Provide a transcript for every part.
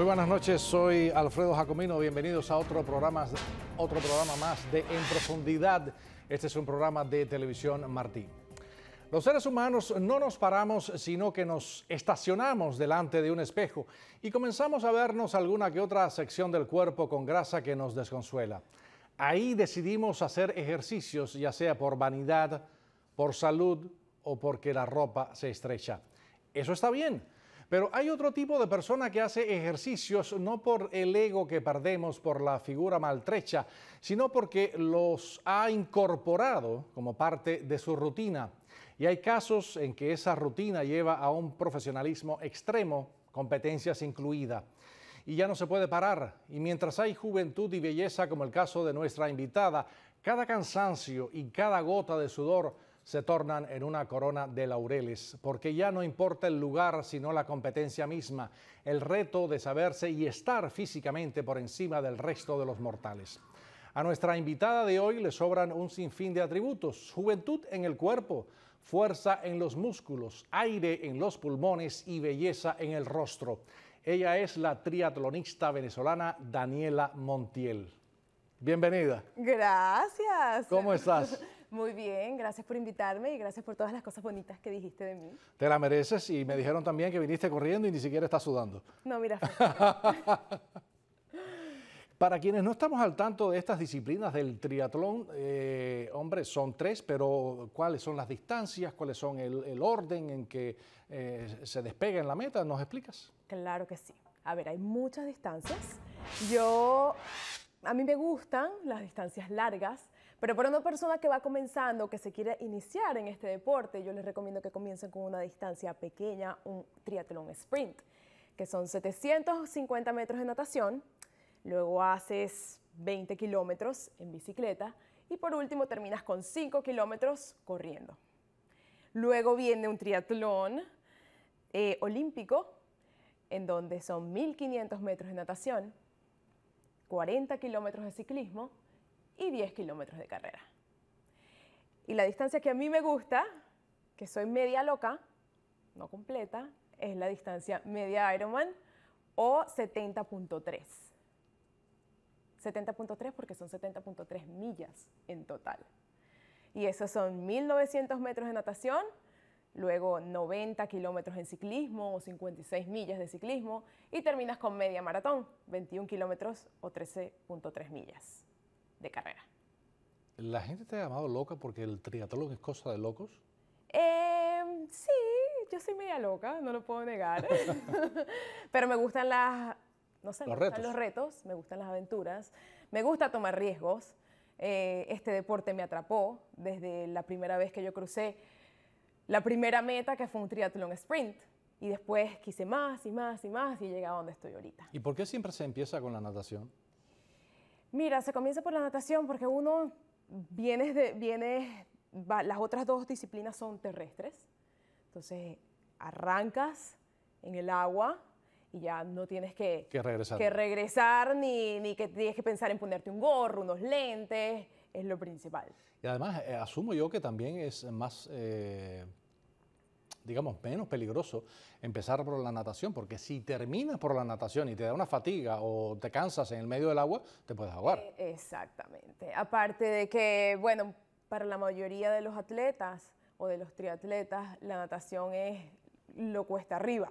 Muy buenas noches, soy Alfredo Jacomino, bienvenidos a otro programa, otro programa más de En Profundidad. Este es un programa de televisión Martín. Los seres humanos no nos paramos, sino que nos estacionamos delante de un espejo y comenzamos a vernos alguna que otra sección del cuerpo con grasa que nos desconsuela. Ahí decidimos hacer ejercicios, ya sea por vanidad, por salud o porque la ropa se estrecha. Eso está bien, pero hay otro tipo de persona que hace ejercicios no por el ego que perdemos por la figura maltrecha, sino porque los ha incorporado como parte de su rutina. Y hay casos en que esa rutina lleva a un profesionalismo extremo, competencias incluidas y ya no se puede parar. Y mientras hay juventud y belleza, como el caso de nuestra invitada, cada cansancio y cada gota de sudor se tornan en una corona de laureles, porque ya no importa el lugar, sino la competencia misma, el reto de saberse y estar físicamente por encima del resto de los mortales. A nuestra invitada de hoy le sobran un sinfín de atributos, juventud en el cuerpo, fuerza en los músculos, aire en los pulmones y belleza en el rostro. Ella es la triatlonista venezolana Daniela Montiel. Bienvenida. Gracias. ¿Cómo estás? Muy bien, gracias por invitarme y gracias por todas las cosas bonitas que dijiste de mí. Te la mereces y me dijeron también que viniste corriendo y ni siquiera estás sudando. No, mira. Para quienes no estamos al tanto de estas disciplinas del triatlón, eh, hombre, son tres, pero ¿cuáles son las distancias? ¿Cuáles son el, orden en que eh, se despega en la meta? ¿Nos explicas? Claro que sí. A ver, hay muchas distancias. Yo, a mí me gustan las distancias largas, pero para una persona que va comenzando, que se quiere iniciar en este deporte, yo les recomiendo que comiencen con una distancia pequeña, un triatlón sprint, que son 750 metros de natación, luego haces 20 kilómetros en bicicleta y por último terminas con 5 kilómetros corriendo. Luego viene un triatlón eh, olímpico, en donde son 1500 metros de natación, 40 kilómetros de ciclismo, y 10 kilómetros de carrera. Y la distancia que a mí me gusta, que soy media loca, no completa, es la distancia media Ironman o 70.3. 70.3 porque son 70.3 millas en total. Y esos son 1.900 metros de natación, luego 90 kilómetros en ciclismo o 56 millas de ciclismo y terminas con media maratón, 21 kilómetros o 13.3 millas de carrera. ¿La gente te ha llamado loca porque el triatlón es cosa de locos? Em, sí, yo soy media loca, no lo puedo negar. Pero me gustan las, no sé, los, retos. me gustan las aventuras, me gusta tomar riesgos. Eh, este deporte me atrapó desde la primera vez que yo crucé la primera meta, que fue un triatlón sprint. Y después quise más y más y más y llegué a donde estoy ahorita. ¿Y por qué siempre se empieza con la natación? Mira, se comienza por la natación porque uno viene de, viene, las otras dos disciplinas son terrestres, entonces arrancas en el agua y ya no tienes que, que regresar, ni, ni, que tienes que pensar en ponerte un gorro, unos lentes, es lo principal. Y además eh, asumo yo que también es más eh, digamos, menos peligroso empezar por la natación, porque si terminas por la natación y te da una fatiga o te cansas en el medio del agua, te puedes ahogar. Eh, exactamente. Aparte de que, bueno, para la mayoría de los atletas o de los triatletas, la natación es lo cuesta arriba,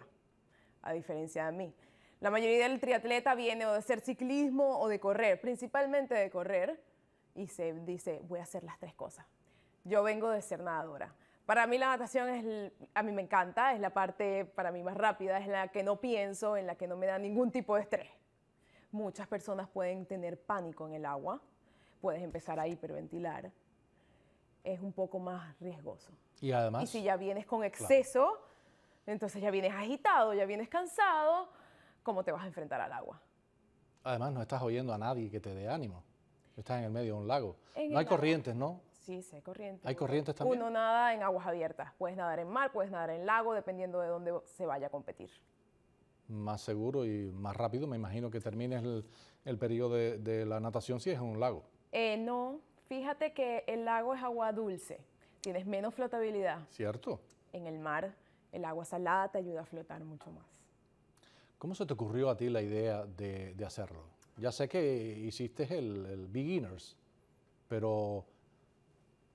a diferencia de mí. La mayoría del triatleta viene o de hacer ciclismo o de correr, principalmente de correr, y se dice, voy a hacer las tres cosas. Yo vengo de ser nadadora. Para mí la natación es, a mí me encanta, es la parte para mí más rápida, es la que no pienso, en la que no me da ningún tipo de estrés. Muchas personas pueden tener pánico en el agua, puedes empezar a hiperventilar, es un poco más riesgoso. Y además... Y si ya vienes con exceso, entonces ya vienes agitado, ya vienes cansado, ¿cómo te vas a enfrentar al agua? Además no estás oyendo a nadie que te dé ánimo, estás en el medio de un lago. no hay corrientes, ¿no? Sí, sí, hay corriente Hay corrientes también. Uno nada en aguas abiertas. Puedes nadar en mar, puedes nadar en lago, dependiendo de dónde se vaya a competir. Más seguro y más rápido, me imagino que termines el, el periodo de, de, la natación si es en un lago. Eh, no, fíjate que el lago es agua dulce, tienes menos flotabilidad. Cierto. En el mar, el agua salada te ayuda a flotar mucho más. ¿Cómo se te ocurrió a ti la idea de, de hacerlo? Ya sé que hiciste el, el Beginners, pero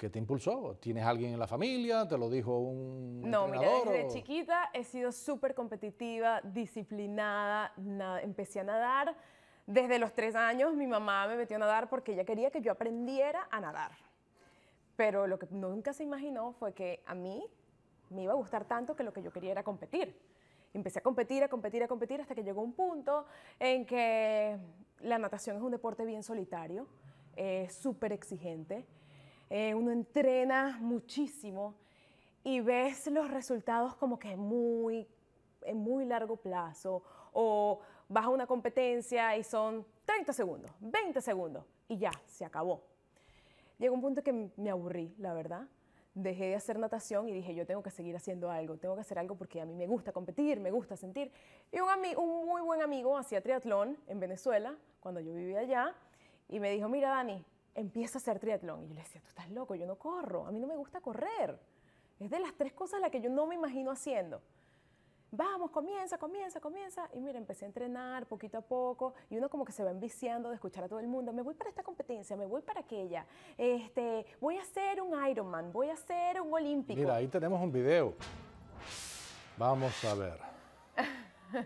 que te impulsó? ¿Tienes alguien en la familia? ¿Te lo dijo un No, mira, desde chiquita he sido súper competitiva, disciplinada, empecé a nadar. Desde los tres años mi mamá me metió a nadar porque ella quería que yo aprendiera a nadar. Pero lo que nunca se imaginó fue que a mí me iba a gustar tanto que lo que yo quería era competir. Empecé a competir, a competir, a competir hasta que llegó un punto en que la natación es un deporte bien solitario, súper exigente. Eh, uno entrena muchísimo y ves los resultados como que muy, en muy largo plazo o vas a una competencia y son 30 segundos, 20 segundos y ya, se acabó. Llegó un punto que me aburrí, la verdad. Dejé de hacer natación y dije, yo tengo que seguir haciendo algo, tengo que hacer algo porque a mí me gusta competir, me gusta sentir. Y un, amigo, un muy buen amigo hacía triatlón en Venezuela, cuando yo vivía allá, y me dijo, mira Dani, empiezo a hacer triatlón. Y yo le decía, tú estás loco, yo no corro, a mí no me gusta correr. Es de las tres cosas las que yo no me imagino haciendo. Vamos, comienza, comienza, comienza. Y mira, empecé a entrenar poquito a poco y uno como que se va enviciando de escuchar a todo el mundo. Me voy para esta competencia, me voy para aquella. Este, voy a hacer un Ironman, voy a hacer un Olímpico. Mira, ahí tenemos un video. Vamos a ver.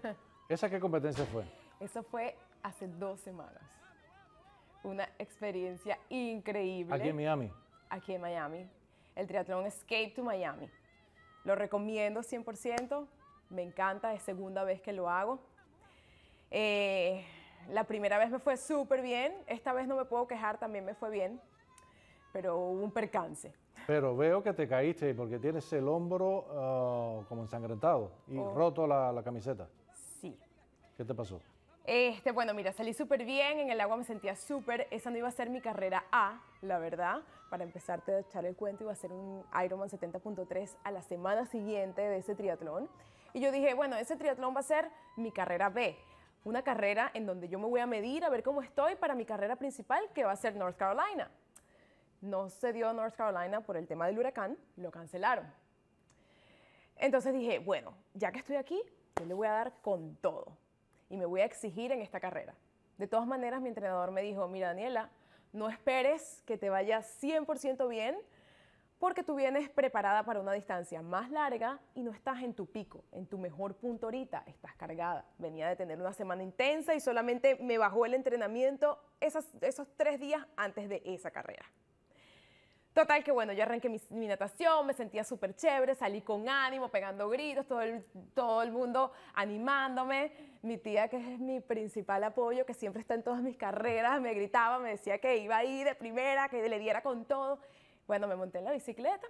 ¿Esa qué competencia fue? Eso fue hace dos semanas una experiencia increíble. Aquí en Miami. Aquí en Miami. El triatlón Escape to Miami. Lo recomiendo 100%. Me encanta, es segunda vez que lo hago. Eh, la primera vez me fue súper bien. Esta vez no me puedo quejar, también me fue bien. Pero hubo un percance. Pero veo que te caíste porque tienes el hombro ah, como ensangrentado y oh. roto la camiseta. Sí. ¿Qué te pasó? Este, bueno, mira, salí súper bien, en el agua me sentía súper, esa no iba a ser mi carrera A, la verdad, para empezarte a echar el cuento, iba a ser un Ironman 70.3 a la semana siguiente de ese triatlón. Y yo dije, bueno, ese triatlón va a ser mi carrera B, una carrera en donde yo me voy a medir a ver cómo estoy para mi carrera principal, que va a ser North Carolina. No se dio North Carolina por el tema del huracán, lo cancelaron. Entonces dije, bueno, ya que estoy aquí, yo le voy a dar con todo y me voy a exigir en esta carrera. De todas maneras, mi entrenador me dijo, mira Daniela, no esperes que te vaya 100% bien porque tú vienes preparada para una distancia más larga y no estás en tu pico, en tu mejor punto ahorita, estás cargada. Venía de tener una semana intensa y solamente me bajó el entrenamiento esos, esos tres días antes de esa carrera. Total que bueno, yo arranqué mi, natación, me sentía súper chévere, salí con ánimo, pegando gritos, todo el, todo el mundo animándome. Mi tía, que es mi principal apoyo, que siempre está en todas mis carreras, me gritaba, me decía que iba ahí de primera, que le diera con todo. Bueno, me monté en la bicicleta,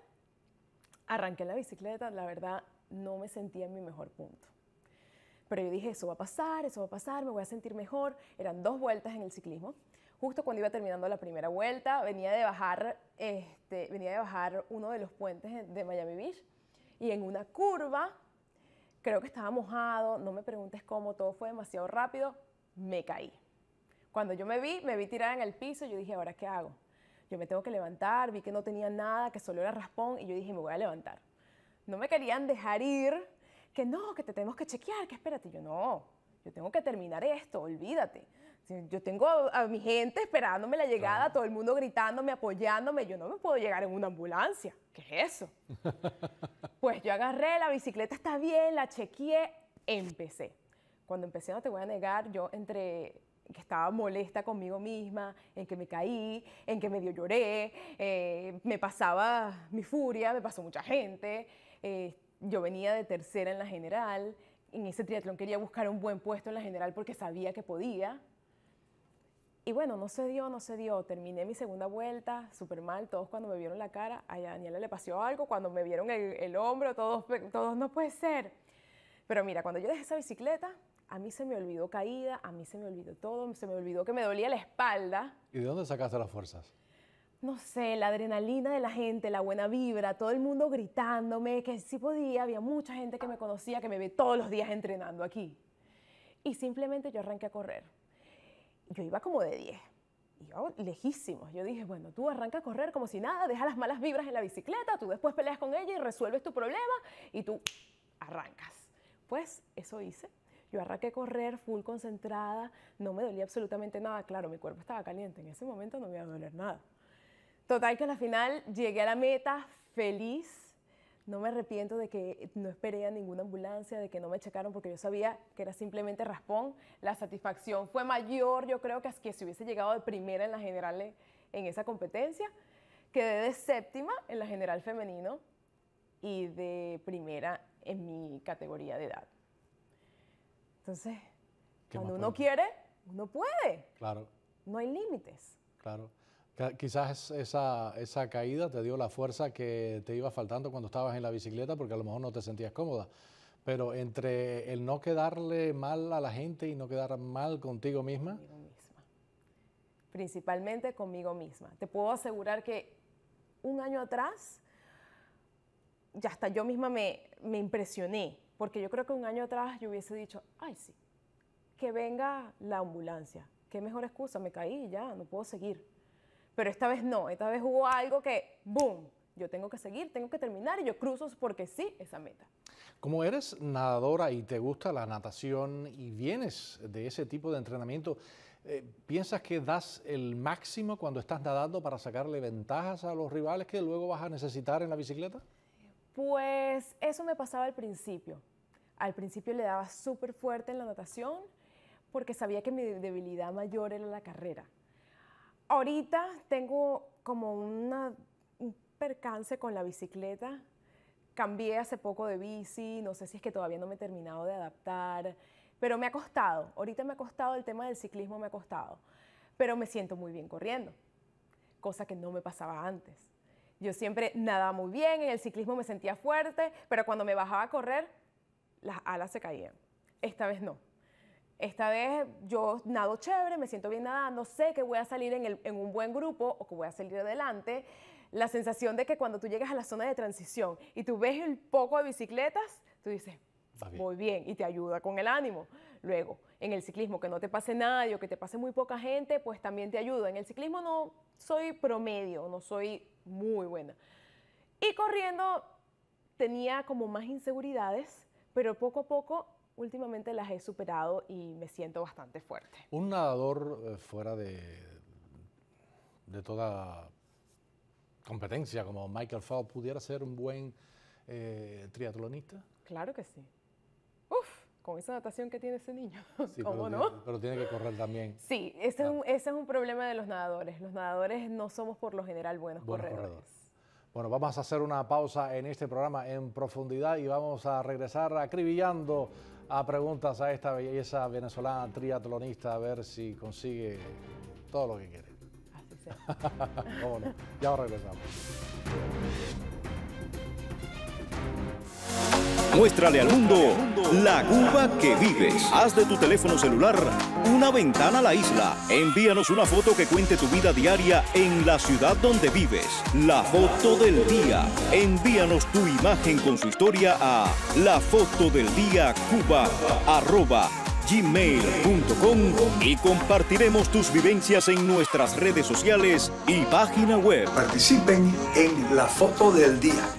arranqué en la bicicleta, la verdad no me sentía en mi mejor punto. Pero yo dije, eso va a pasar, eso va a pasar, me voy a sentir mejor. Eran dos vueltas en el ciclismo justo cuando iba terminando la primera vuelta, venía de bajar, este, venía de bajar uno de los puentes de Miami Beach y en una curva, creo que estaba mojado, no me preguntes cómo, todo fue demasiado rápido, me caí. Cuando yo me vi, me vi tirada en el piso, yo dije, ¿ahora qué hago? Yo me tengo que levantar, vi que no tenía nada, que solo era raspón y yo dije, me voy a levantar. No me querían dejar ir, que no, que te tenemos que chequear, que espérate, yo no, yo tengo que terminar esto, olvídate. Yo tengo a, mi gente esperándome la llegada, todo el mundo gritándome, apoyándome. Yo no me puedo llegar en una ambulancia. ¿Qué es eso? pues yo agarré, la bicicleta está bien, la chequeé, empecé. Cuando empecé, no te voy a negar, yo entre que estaba molesta conmigo misma, en que me caí, en que medio lloré, eh, me pasaba mi furia, me pasó mucha gente, eh, yo venía de tercera en la general, en ese triatlón quería buscar un buen puesto en la general porque sabía que podía, y bueno, no se dio, no se dio. Terminé mi segunda vuelta súper mal. Todos cuando me vieron la cara, a Daniela le pasó algo. Cuando me vieron el, hombro, todos, todos no puede ser. Pero mira, cuando yo dejé esa bicicleta, a mí se me olvidó caída, a mí se me olvidó todo, se me olvidó que me dolía la espalda. ¿Y de dónde sacaste las fuerzas? No sé, la adrenalina de la gente, la buena vibra, todo el mundo gritándome que sí podía, había mucha gente que me conocía, que me ve todos los días entrenando aquí. Y simplemente yo arranqué a correr yo iba como de 10. Y yo lejísimos. Yo dije, bueno, tú arranca a correr como si nada, deja las malas vibras en la bicicleta, tú después peleas con ella y resuelves tu problema y tú arrancas. Pues eso hice. Yo arranqué a correr full concentrada, no me dolía absolutamente nada. Claro, mi cuerpo estaba caliente, en ese momento no me iba a doler nada. Total que a la final llegué a la meta feliz, no me arrepiento de que no esperé a ninguna ambulancia, de que no me checaron porque yo sabía que era simplemente raspón. La satisfacción fue mayor, yo creo, que, si hubiese llegado de primera en la general en esa competencia. Quedé de séptima en la general femenino y de primera en mi categoría de edad. Entonces, cuando uno quiere, uno puede. Claro. No hay límites. Claro. Quizás esa, caída te dio la fuerza que te iba faltando cuando estabas en la bicicleta porque a lo mejor no te sentías cómoda. Pero entre el no quedarle mal a la gente y no quedar mal contigo misma. Principalmente conmigo misma. Te puedo asegurar que un año atrás, ya hasta yo misma me, me impresioné, porque yo creo que un año atrás yo hubiese dicho, ay sí, que venga la ambulancia. Qué mejor excusa, me caí ya, no puedo seguir pero esta vez no, esta vez hubo algo que, ¡boom! Yo tengo que seguir, tengo que terminar y yo cruzo porque sí esa meta. Como eres nadadora y te gusta la natación y vienes de ese tipo de entrenamiento, eh, ¿piensas que das el máximo cuando estás nadando para sacarle ventajas a los rivales que luego vas a necesitar en la bicicleta? Pues eso me pasaba al principio. Al principio le daba súper fuerte en la natación porque sabía que mi debilidad mayor era la carrera. Ahorita tengo como una, un percance con la bicicleta. Cambié hace poco de bici, no sé si es que todavía no me he terminado de adaptar, pero me ha costado. Ahorita me ha costado el tema del ciclismo, me ha costado. Pero me siento muy bien corriendo, cosa que no me pasaba antes. Yo siempre nadaba muy bien, en el ciclismo me sentía fuerte, pero cuando me bajaba a correr, las alas se caían. Esta vez no esta vez yo nado chévere, me siento bien nadando, sé que voy a salir en, un buen grupo o que voy a salir adelante. La sensación de que cuando tú llegas a la zona de transición y tú ves el poco de bicicletas, tú dices, muy bien, y te ayuda con el ánimo. Luego, en el ciclismo, que no te pase nadie o que te pase muy poca gente, pues también te ayuda. En el ciclismo no soy promedio, no soy muy buena. Y corriendo tenía como más inseguridades, pero poco a poco últimamente las he superado y me siento bastante fuerte. Un nadador eh, fuera de, de toda competencia como Michael Fowl pudiera ser un buen eh, triatlonista? Claro que sí. Uf, con esa natación que tiene ese niño, ¿cómo pero no? Tiene, pero tiene que correr también. Sí, ah. ese, es un, problema de los nadadores. Los nadadores no somos por lo general buenos, corredores. Bueno, vamos a hacer una pausa en este programa en profundidad y vamos a regresar acribillando a preguntas a esta belleza venezolana triatlonista a ver si consigue todo lo que quiere. Así sea. Ya regresamos. Muéstrale al mundo la Cuba que vives. Haz de tu teléfono celular una ventana a la isla. Envíanos una foto que cuente tu vida diaria en la ciudad donde vives. La foto del día. Envíanos tu imagen con su historia a la foto del día cuba y compartiremos tus vivencias en nuestras redes sociales y página web. Participen en la foto del día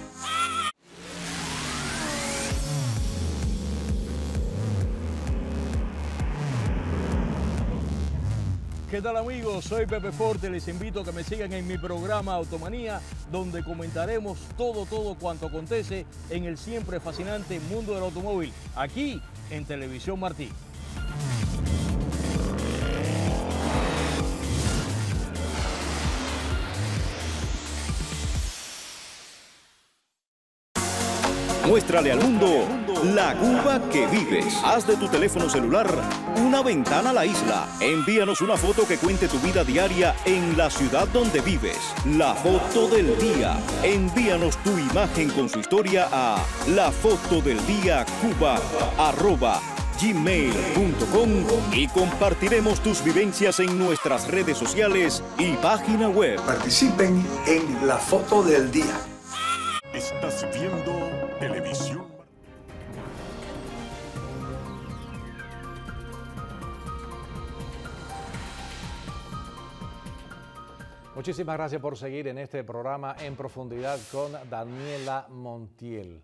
¿Qué tal amigos? Soy Pepe Forte, les invito a que me sigan en mi programa Automanía, donde comentaremos todo, todo cuanto acontece en el siempre fascinante mundo del automóvil, aquí en Televisión Martí. Muéstrale al mundo la Cuba que vives. Haz de tu teléfono celular una ventana a la isla. Envíanos una foto que cuente tu vida diaria en la ciudad donde vives. La foto del día. Envíanos tu imagen con su historia a la foto del día cuba y compartiremos tus vivencias en nuestras redes sociales y página web. Participen en la foto del día. Estás viendo televisión. Muchísimas gracias por seguir en este programa en profundidad con Daniela Montiel.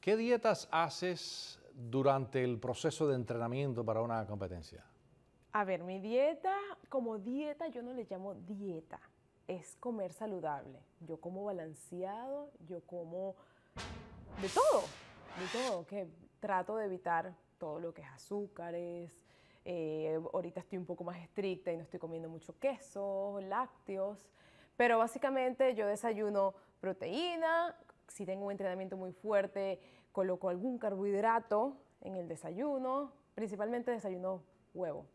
¿Qué dietas haces durante el proceso de entrenamiento para una competencia? A ver, mi dieta, como dieta, yo no le llamo dieta, es comer saludable. Yo como balanceado, yo como de todo, de todo, que trato de evitar todo lo que es azúcares, eh, ahorita estoy un poco más estricta y no estoy comiendo mucho queso, lácteos, pero básicamente yo desayuno proteína, si tengo un entrenamiento muy fuerte, coloco algún carbohidrato en el desayuno, principalmente desayuno huevo.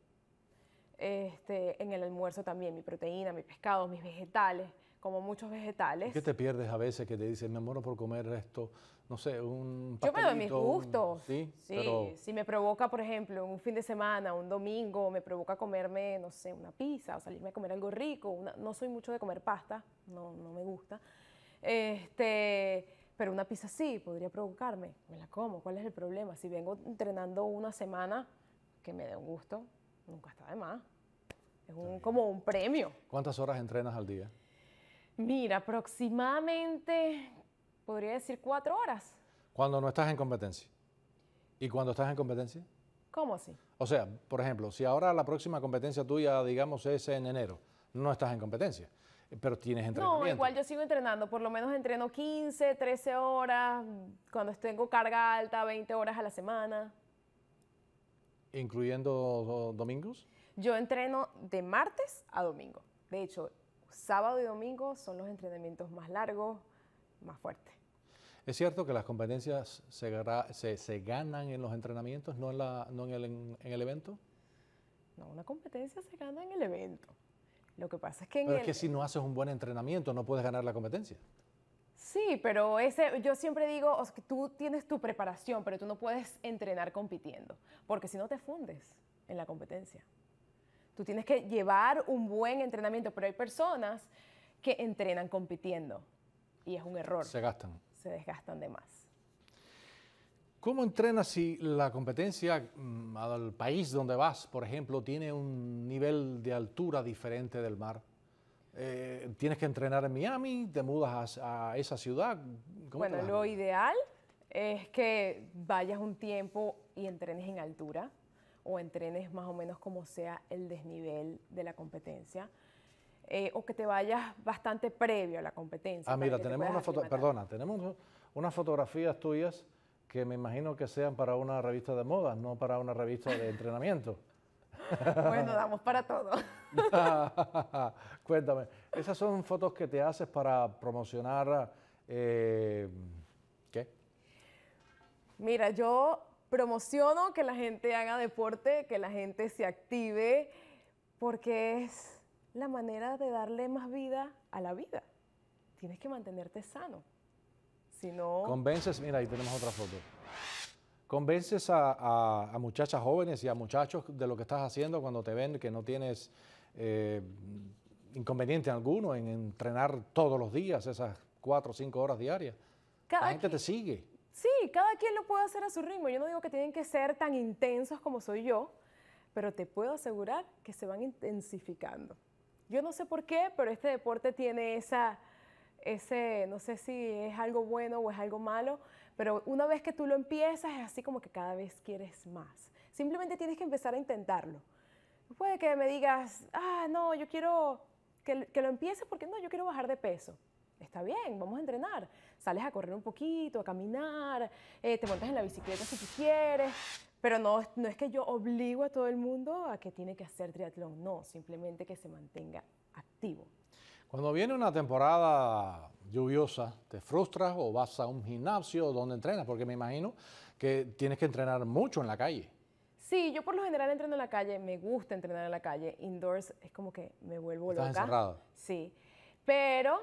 Este, en el almuerzo también mi proteína, mis pescados, mis vegetales como muchos vegetales. ¿Qué te pierdes a veces que te dicen, me muero por comer esto? No sé, un Yo me doy mis gustos. sí, sí si me provoca, por ejemplo, un fin de semana, un domingo, me provoca comerme, no sé, una pizza o salirme a comer algo rico. no soy mucho de comer pasta, no, no me gusta. Este, pero una pizza sí, podría provocarme. Me la como, ¿cuál es el problema? Si vengo entrenando una semana, que me dé un gusto, nunca está de más. Es como un premio. ¿Cuántas horas entrenas al día? Mira, aproximadamente, podría decir cuatro horas. Cuando no estás en competencia. ¿Y cuando estás en competencia? ¿Cómo así? O sea, por ejemplo, si ahora la próxima competencia tuya, digamos, es en enero, no estás en competencia, pero tienes entrenamiento. No, igual yo sigo entrenando, por lo menos entreno 15, 13 horas, cuando tengo carga alta, 20 horas a la semana. ¿Incluyendo oh, domingos? Yo entreno de martes a domingo. De hecho, sábado y domingo son los entrenamientos más largos, más fuertes. Es cierto que las competencias se, se, ganan en los entrenamientos, no en, el, evento. No, una competencia se gana en el evento. Lo que pasa es que... En pero es que si no haces un buen entrenamiento no puedes ganar la competencia. Sí, pero ese, yo siempre digo, tú tienes tu preparación, pero tú no puedes entrenar compitiendo, porque si no te fundes en la competencia. Tú tienes que llevar un buen entrenamiento, pero hay personas que entrenan compitiendo y es un error. Se gastan. Se desgastan de más. ¿Cómo entrenas si la competencia mm, al país donde vas, por ejemplo, tiene un nivel de altura diferente del mar? Eh, ¿Tienes que entrenar en Miami? ¿Te mudas a, a esa ciudad? bueno, lo ideal es que vayas un tiempo y entrenes en altura o entrenes más o menos como sea el desnivel de la competencia. Eh, o que te vayas bastante previo a la competencia. Ah, mira, tenemos una foto, perdona, tenemos unas fotografías tuyas que me imagino que sean para una revista de moda, no para una revista de entrenamiento. bueno, damos para todo. Cuéntame, esas son fotos que te haces para promocionar eh, qué? Mira, yo promociono que la gente haga deporte, que la gente se active, porque es la manera de darle más vida a la vida. Tienes que mantenerte sano. Si Convences, mira, ahí tenemos otra foto. Convences a, muchachas jóvenes y a muchachos de lo que estás haciendo cuando te ven que no tienes eh, inconveniente alguno en entrenar todos los días esas cuatro o cinco horas diarias. la gente te sigue. Sí, cada quien lo puede hacer a su ritmo. Yo no digo que tienen que ser tan intensos como soy yo, pero te puedo asegurar que se van intensificando. Yo no sé por qué, pero este deporte tiene esa, ese, no sé si es algo bueno o es algo malo, pero una vez que tú lo empiezas es así como que cada vez quieres más. Simplemente tienes que empezar a intentarlo. Puede que me digas, ah, no, yo quiero que, que lo empieces porque no, yo quiero bajar de peso está bien, vamos a entrenar. Sales a correr un poquito, a caminar, eh, te montas en la bicicleta si tú quieres, pero no, no es que yo obligo a todo el mundo a que tiene que hacer triatlón, no, simplemente que se mantenga activo. Cuando viene una temporada lluviosa, ¿te frustras o vas a un gimnasio donde entrenas? Porque me imagino que tienes que entrenar mucho en la calle. Sí, yo por lo general entreno en la calle, me gusta entrenar en la calle. Indoors es como que me vuelvo ¿Estás Encerrado. Sí, pero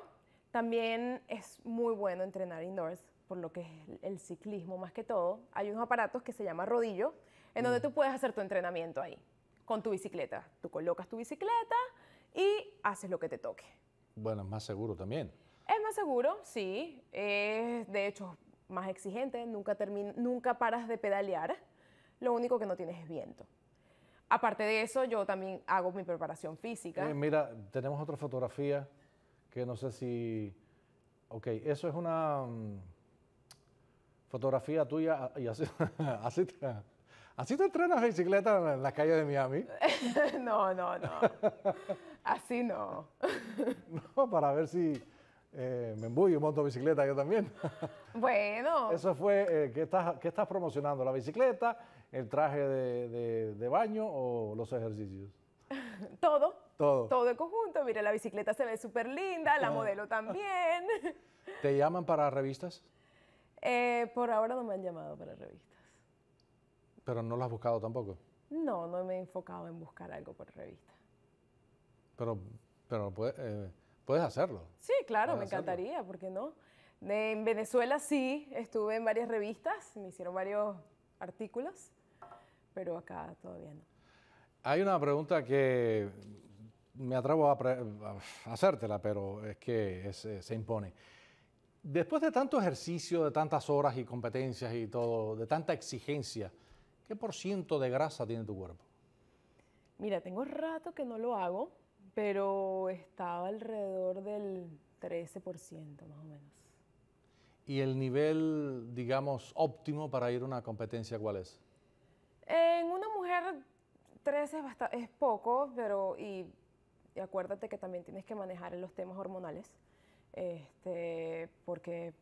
también es muy bueno entrenar indoors, por lo que es el ciclismo más que todo. Hay unos aparatos que se llama rodillo, en donde mm. tú puedes hacer tu entrenamiento ahí, con tu bicicleta. Tú colocas tu bicicleta y haces lo que te toque. Bueno, es más seguro también. Es más seguro, sí. Es, de hecho, más exigente. Nunca, nunca paras de pedalear. Lo único que no tienes es viento. Aparte de eso, yo también hago mi preparación física. Eh, mira, tenemos otra fotografía que no sé si... Ok, eso es una mm, fotografía tuya ah, y así, así, te, entrenas bicicleta en las calles de Miami. no, no, no. Así no. no, para ver si eh, me embullo y monto bicicleta yo también. bueno. Eso fue, que eh, ¿qué, estás, estás promocionando? ¿La bicicleta, el traje de baño o los ejercicios? Todo. Todo. Todo en conjunto. Mira, la bicicleta se ve súper linda, la ah. modelo también. ¿Te llaman para revistas? Eh, por ahora no me han llamado para revistas. ¿Pero no lo has buscado tampoco? No, no me he enfocado en buscar algo por revista. Pero, pero eh, puedes hacerlo. Sí, claro, me encantaría, ¿por qué no? En Venezuela sí, estuve en varias revistas, me hicieron varios artículos, pero acá todavía no. Hay una pregunta que me atrevo a, hacértela, pero es que eh, se impone. Después de tanto ejercicio, de tantas horas y competencias y todo, de tanta exigencia, ¿qué por ciento de grasa tiene tu cuerpo? Mira, tengo rato que no lo hago, pero estaba alrededor del 13% más o menos. ¿Y el nivel, digamos, óptimo para ir a una competencia cuál es? En una mujer Tres es, poco, pero y, acuérdate que también tienes que manejar los temas hormonales, este, porque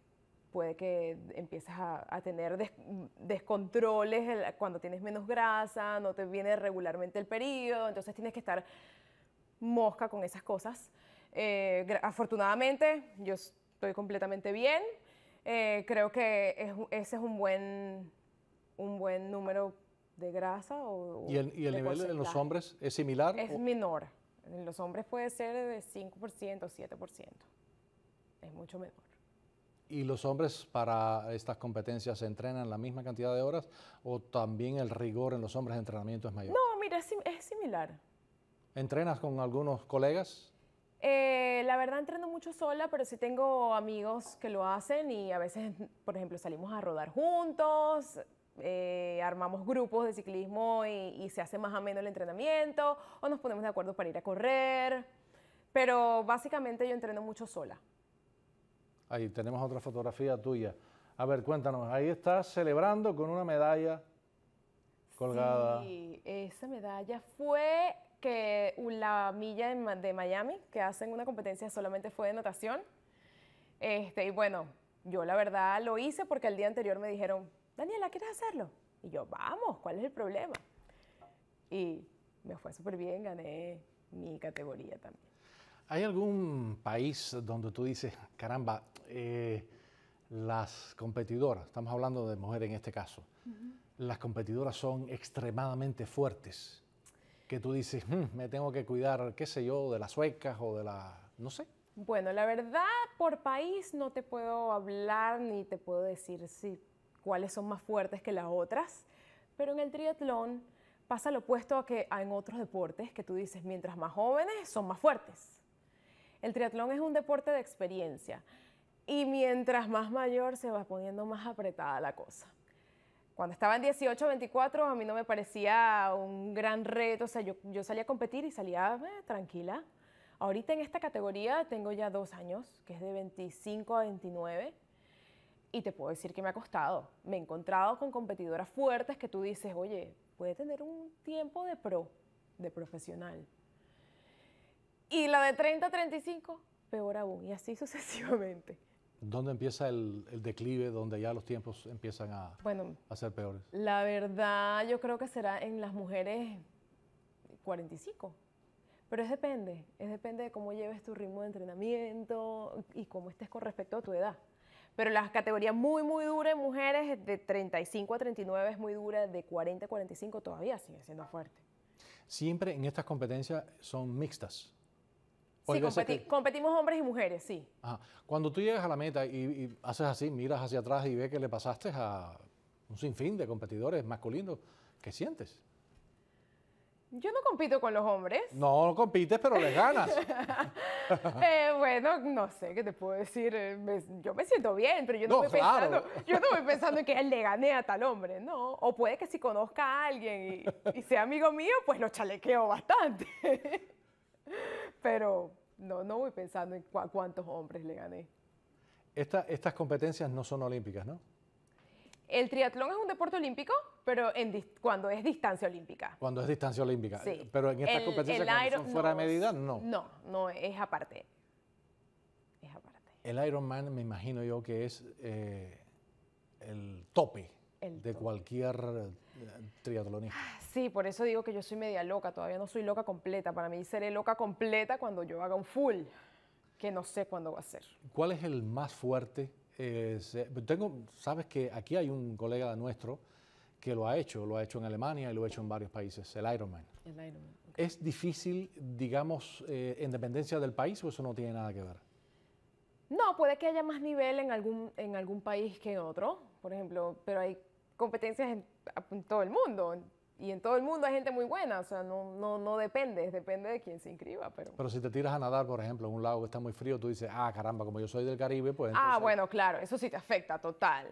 puede que empieces a, tener descontroles cuando tienes menos grasa, no te viene regularmente el periodo, entonces tienes que estar mosca con esas cosas. Eh, afortunadamente, yo estoy completamente bien. Eh, creo que ese es un buen, un buen número grasa ¿Y el, y el nivel en los hombres es similar? Es menor. En los hombres puede ser de 5% o 7%. Es mucho menor. ¿Y los hombres para estas competencias entrenan la misma cantidad de horas o también el rigor en los hombres de entrenamiento es mayor? No, mira, es, es similar. ¿Entrenas con algunos colegas? Eh, la verdad entreno mucho sola, pero sí tengo amigos que lo hacen y a veces, por ejemplo, salimos a rodar juntos, eh, armamos grupos de ciclismo y, se hace más ameno el entrenamiento o nos ponemos de acuerdo para ir a correr. Pero básicamente yo entreno mucho sola. Ahí tenemos otra fotografía tuya. A ver, cuéntanos, ahí estás celebrando con una medalla colgada. Sí, esa medalla fue que la milla de Miami, que hacen una competencia solamente fue de natación. Este, y bueno, yo la verdad lo hice porque el día anterior me dijeron, Daniela, ¿quieres hacerlo? Y yo, vamos, ¿cuál es el problema? Y me fue súper bien, gané mi categoría también. ¿Hay algún país donde tú dices, caramba, eh, las competidoras, estamos hablando de mujeres en este caso, las competidoras son extremadamente fuertes? Que tú dices, hmm, me tengo que cuidar, qué sé yo, de las suecas o de las, no sé. Bueno, la verdad, por país no te puedo hablar ni te puedo decir si cuáles son más fuertes que las otras, pero en el triatlón pasa lo opuesto a que en otros deportes que tú dices, mientras más jóvenes son más fuertes. El triatlón es un deporte de experiencia y mientras más mayor se va poniendo más apretada la cosa. Cuando estaba en 18, 24, a mí no me parecía un gran reto, o sea, yo, salía a competir y salía eh, tranquila. Ahorita en esta categoría tengo ya dos años, que es de 25 a 29, y te puedo decir que me ha costado. Me he encontrado con competidoras fuertes que tú dices, oye, puede tener un tiempo de pro, de profesional. Y la de 30 a 35, peor aún. Y así sucesivamente. ¿Dónde empieza el, declive, donde ya los tiempos empiezan a, a ser peores? La verdad, yo creo que será en las mujeres 45. Pero es depende, es depende de cómo lleves tu ritmo de entrenamiento y cómo estés con respecto a tu edad. Pero las categorías muy, muy dura mujeres, de 35 a 39 es muy dura, de 40 a 45 todavía sigue siendo fuerte. Siempre en estas competencias son mixtas. Sí, competimos hombres y mujeres, sí. Cuando tú llegas a la meta y, y, haces así, miras hacia atrás y ves que le pasaste a un sinfín de competidores masculinos, ¿qué sientes? Yo no compito con los hombres. No, no compites, pero les ganas. Eh, bueno, no sé qué te puedo decir. Eh, yo me siento bien, pero yo no, voy pensando, yo pensando en que él le gane a tal hombre, no. O puede que si conozca a alguien y, sea amigo mío, pues lo chalequeo bastante. pero no, no voy pensando en cuántos hombres le gané. estas competencias no son olímpicas, ¿no? El triatlón es un deporte olímpico, pero cuando es distancia olímpica. Cuando es distancia olímpica. Sí. Pero en esta competencias, que son fuera no, de medida, no. No, no, es aparte. Es aparte. El Ironman, me imagino yo que es eh, el tope de cualquier eh, triatlonista. Ah, sí, por eso digo que yo soy media loca, todavía no soy loca completa. Para mí seré loca completa cuando yo haga un full, que no sé cuándo va a ser. ¿Cuál es el más fuerte? Eh, tengo, sabes que aquí hay un colega nuestro que lo ha hecho, lo ha hecho en Alemania y lo ha hecho en varios países, el Ironman. ¿Es difícil, digamos, en eh, dependencia del país o eso no tiene nada que ver? No, puede que haya más nivel en algún, en algún país que en otro, por ejemplo, pero hay competencias en todo el mundo, y en todo el mundo hay gente muy buena, o sea, no, no, no depende, depende de quién se inscriba. Pero... pero si te tiras a nadar, por ejemplo, en un lago que está muy frío, tú dices, ah, caramba, como yo soy del Caribe, pues... Ah, bueno, claro, eso sí te afecta, total,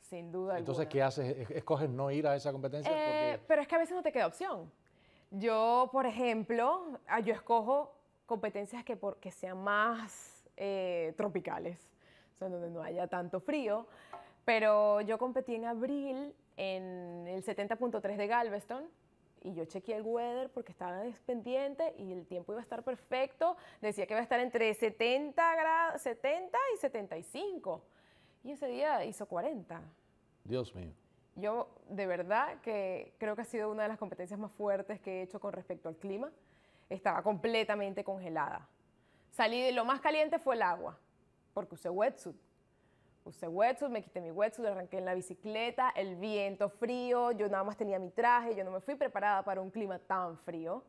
sin duda. Entonces, ¿qué haces? ¿Escoges no ir a esa competencia? Eh, pero es que a veces no te queda opción. Yo, por ejemplo, ah, yo escojo competencias que, sean más eh, tropicales, o sea, donde no haya tanto frío, pero yo competí en abril en el 70.3 de Galveston, y yo chequeé el weather porque estaba pendiente y el tiempo iba a estar perfecto. Decía que iba a estar entre 70, grados, 70 y 75. Y ese día hizo 40. Dios mío. Yo de verdad que creo que ha sido una de las competencias más fuertes que he hecho con respecto al clima. Estaba completamente congelada. Salí, lo más caliente fue el agua, porque usé wetsuit usé wetsuit, me quité mi wetsuit, arranqué en la bicicleta, el viento frío, yo nada más tenía mi traje, yo no me fui preparada para un clima tan frío.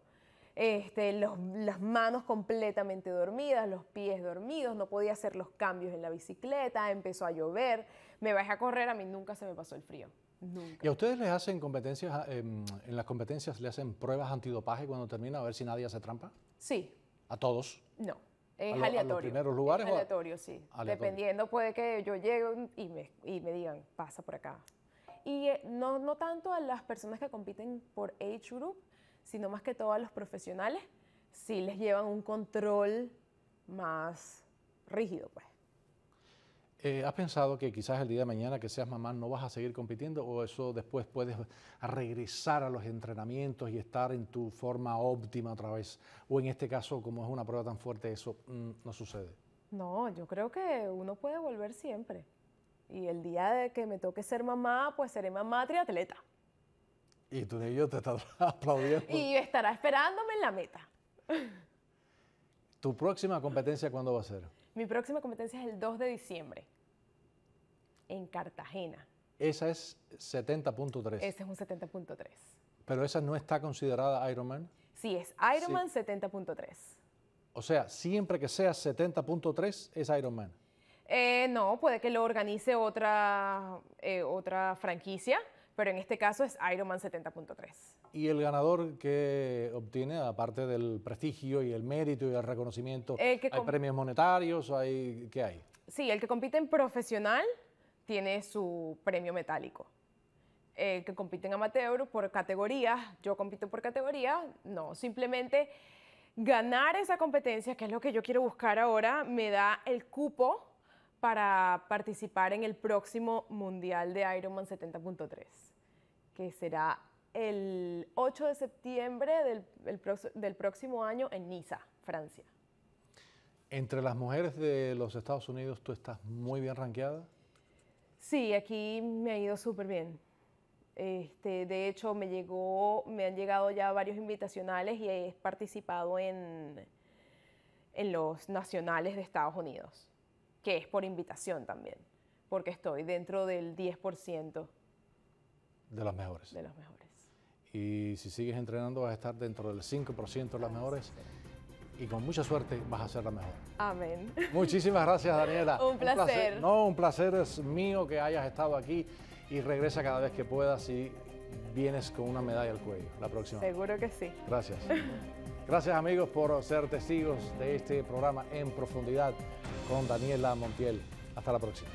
Este, las manos completamente dormidas, los pies dormidos, no podía hacer los cambios en la bicicleta, empezó a llover, me bajé a correr, a mí nunca se me pasó el frío. ¿Y a ustedes les hacen competencias, ah, em, en las competencias le hacen pruebas antidopaje cuando termina a ver si nadie hace trampa? Sí. ¿A todos? No. Es aleatorio. primeros lugares. aleatorio, sí. Dependiendo, puede que yo llegue y me, y me digan, pasa por acá. Y eh, no, no tanto a las personas que compiten por age group, sino más que todo a los profesionales, si les llevan un control más rígido, pues. Eh, ¿Has pensado que quizás el día de mañana que seas mamá no vas a seguir compitiendo o eso después puedes regresar a los entrenamientos y estar en tu forma óptima otra vez? O en este caso, como es una prueba tan fuerte, eso mm, no sucede. No, yo creo que uno puede volver siempre. Y el día de que me toque ser mamá, pues seré mamá triatleta. Y tú y yo te estarás aplaudiendo. Y estará esperándome en la meta. ¿Tu próxima competencia cuándo va a ser? Mi próxima competencia es el 2 de diciembre en Cartagena. Esa es 70.3. Ese es un 70.3. Pero esa no está considerada Ironman. Sí, es Ironman 70.3. O sea, siempre que sea 70.3 es Ironman. Eh, no, puede que lo organice otra, eh, otra franquicia, pero en este caso es Ironman 70.3. ¿Y el ganador que obtiene, aparte del prestigio y el mérito y el reconocimiento, hay premios monetarios? Hay, ¿Qué hay? Sí, el que compite en profesional tiene su premio metálico. Eh, que compiten amateur por categorías, yo compito por categoría, no, simplemente ganar esa competencia, que es lo que yo quiero buscar ahora, me da el cupo para participar en el próximo Mundial de Ironman 70.3, que será el 8 de septiembre del, del, próximo año en Niza, Francia. Entre las mujeres de los Estados Unidos, ¿tú estás muy bien ranqueada? Sí, aquí me ha ido súper bien. Este, de hecho, me, llegó, me han llegado ya varios invitacionales y he participado en, en los nacionales de Estados Unidos, que es por invitación también, porque estoy dentro del 10%. De las mejores. De las mejores. Y si sigues entrenando vas a estar dentro del 5% de las mejores y con mucha suerte vas a ser la mejor. Amén. Muchísimas gracias, Daniela. un, placer. No, un placer es mío que hayas estado aquí y regresa cada vez que puedas y vienes con una medalla al cuello la próxima. Seguro que sí. Gracias. Gracias amigos por ser testigos de este programa en profundidad con Daniela Montiel. Hasta la próxima.